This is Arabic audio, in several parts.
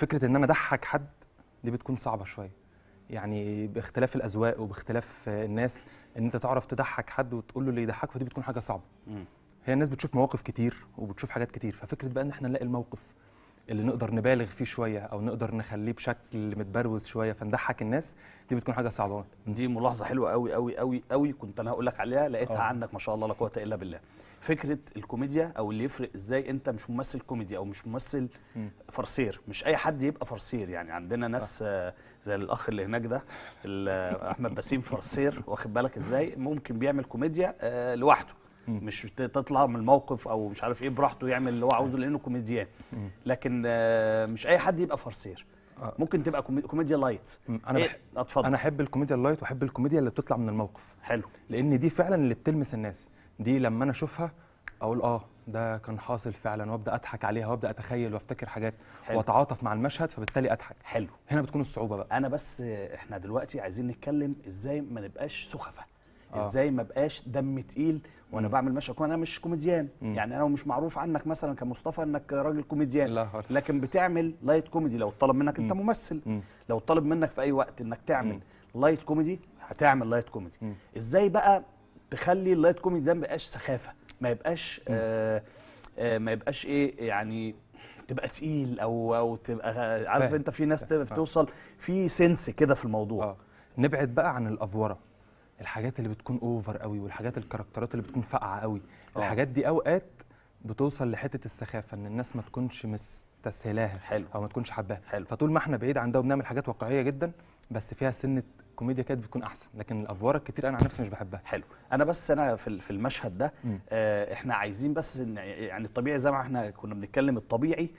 فكره ان انا اضحك حد دي بتكون صعبه شويه يعني باختلاف الاذواق وباختلاف الناس ان انت تعرف تضحك حد وتقول له اللي يضحكه فدي بتكون حاجه صعبه هي الناس بتشوف مواقف كتير وبتشوف حاجات كتير ففكره بقى ان احنا نلاقي الموقف اللي نقدر نبالغ فيه شويه او نقدر نخليه بشكل متبروز شويه فنضحك الناس دي بتكون حاجه صعبه قوي دي ملاحظه حلوه قوي قوي قوي قوي كنت انا هقول لك عليها لقيتها أوه. عندك ما شاء الله لا قوه الا بالله فكره الكوميديا او اللي يفرق ازاي انت مش ممثل كوميدي او مش ممثل م. فرسير مش اي حد يبقى فرسير يعني عندنا ناس آه، زي الاخ اللي هناك ده آه، احمد بسيم فرسير واخد بالك ازاي ممكن بيعمل كوميديا آه، لوحده مش تطلع من الموقف او مش عارف ايه براحته يعمل اللي هو عاوزه لانه كوميديان لكن آه، مش اي حد يبقى فرسير آه. ممكن تبقى كوميديا لايت انا إيه؟ اتفضل انا احب الكوميديا اللايت واحب الكوميديا اللي بتطلع من الموقف حلو لان دي فعلا اللي بتلمس الناس دي لما انا اشوفها اقول اه ده كان حاصل فعلا وابدا اضحك عليها وابدا اتخيل وافتكر حاجات حلو. واتعاطف مع المشهد فبالتالي اضحك حلو هنا بتكون الصعوبه بقى انا بس آه، احنا دلوقتي عايزين نتكلم ازاي ما نبقاش سخفه آه. ازاي ما بقاش دم تقيل وانا مم. بعمل مشهد انا مش كوميديان مم. يعني انا مش معروف عنك مثلا كمصطفى انك راجل كوميديان لا لكن بتعمل لايت كوميدي لو طلب منك مم. انت ممثل مم. لو طلب منك في اي وقت انك تعمل مم. لايت كوميدي هتعمل لايت كوميدي مم. ازاي بقى تخلي اللايت كوميدي ده ما يبقاش سخافه ما يبقاش آه آه ما يبقاش ايه يعني تبقى تقيل او او تبقى آه، عارف انت في ناس بتوصل في سنس كده في الموضوع آه. نبعد بقى عن الافوره الحاجات اللي بتكون اوفر قوي والحاجات الكاركترات اللي بتكون فقعه قوي أوه. الحاجات دي اوقات بتوصل لحته السخافه ان الناس ما تكونش مستسهلاها حلو او ما تكونش حباها فطول ما احنا بعيد عن ده وبنعمل حاجات واقعيه جدا بس فيها سنه كوميديا كانت بتكون احسن لكن الافوار الكتير انا عن نفسي مش بحبها حلو انا بس انا في المشهد ده آه احنا عايزين بس يعني الطبيعي زي ما احنا كنا بنتكلم الطبيعي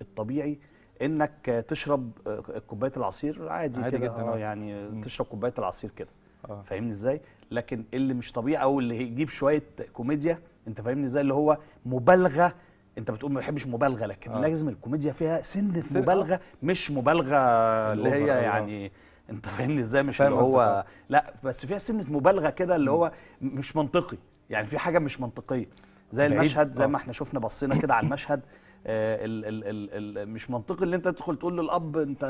الطبيعي انك تشرب آه، كوبايه العصير عادي, عادي كده جدا آه, آه. يعني م. تشرب كوبايه العصير كده آه. فاهمني ازاي لكن اللي مش طبيعي او اللي يجيب شويه كوميديا انت فاهمني ازاي اللي هو مبالغه انت بتقول ما بحبش مبالغه لكن آه. لازم الكوميديا فيها سنه سن مبالغه آه. مش مبالغه اللي هي آه. يعني انت فاهمني ازاي مش اللي هو آه. لا بس فيها سنه مبالغه كده اللي هو مش منطقي يعني في حاجه مش منطقيه زي المشهد زي آه. ما احنا شفنا بصينا كده على المشهد الـ آه، الـ الـ الـ مش منطقي اللي انت تدخل تقول للاب انت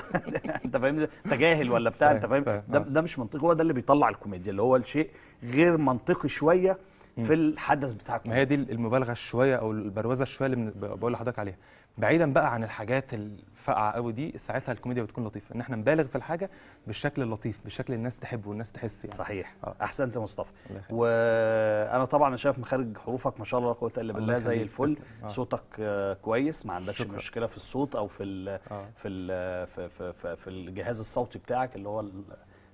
انت فاهم انت جاهل ولا بتاع انت فاهم ده, آه. ده مش منطقي هو ده اللي بيطلع الكوميديا اللي هو الشيء غير منطقي شويه في الحدث بتاعكم ما هي دي المبالغه شويه او البروزه شويه اللي بقول لحضرتك عليها بعيدا بقى عن الحاجات الفقعه قوي دي ساعتها الكوميديا بتكون لطيفه ان احنا نبالغ في الحاجه بالشكل اللطيف بالشكل الناس تحبه والناس تحس يعني صحيح أوه. احسنت يا مصطفى وانا طبعا شايف مخارج حروفك ما شاء الله لا قوه الا بالله زي الفل آه. صوتك آه، كويس ما عندكش شكرا. مشكله في الصوت او في ال آه. في في, في, في, في الجهاز الصوتي بتاعك اللي هو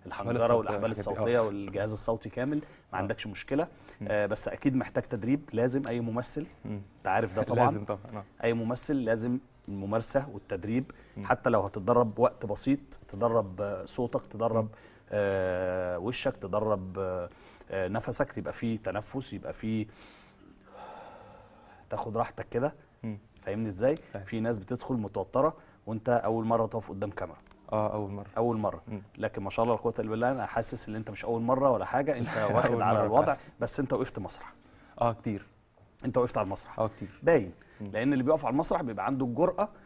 الحنجره والاحبال الصوتيه آه. والجهاز الصوتي كامل ما آه. عندكش مشكله آه بس اكيد محتاج تدريب لازم اي ممثل انت عارف ده طبعا لازم طبعا آه. اي ممثل لازم الممارسه والتدريب حتى لو هتتدرب وقت بسيط تدرب صوتك تدرب آه وشك تدرب آه نفسك يبقى فيه تنفس يبقى فيه تاخد راحتك كده فاهمني ازاي في ناس بتدخل متوتره وانت اول مره تقف قدام كاميرا اه اول مره اول مره م. لكن ما شاء الله لا قوه الا بالله انا حاسس ان انت مش اول مره ولا حاجه انت واخد على الوضع بس انت وقفت مسرح اه كتير انت وقفت على المسرح اه كتير باين لان اللي بيقف على المسرح بيبقى عنده الجرأه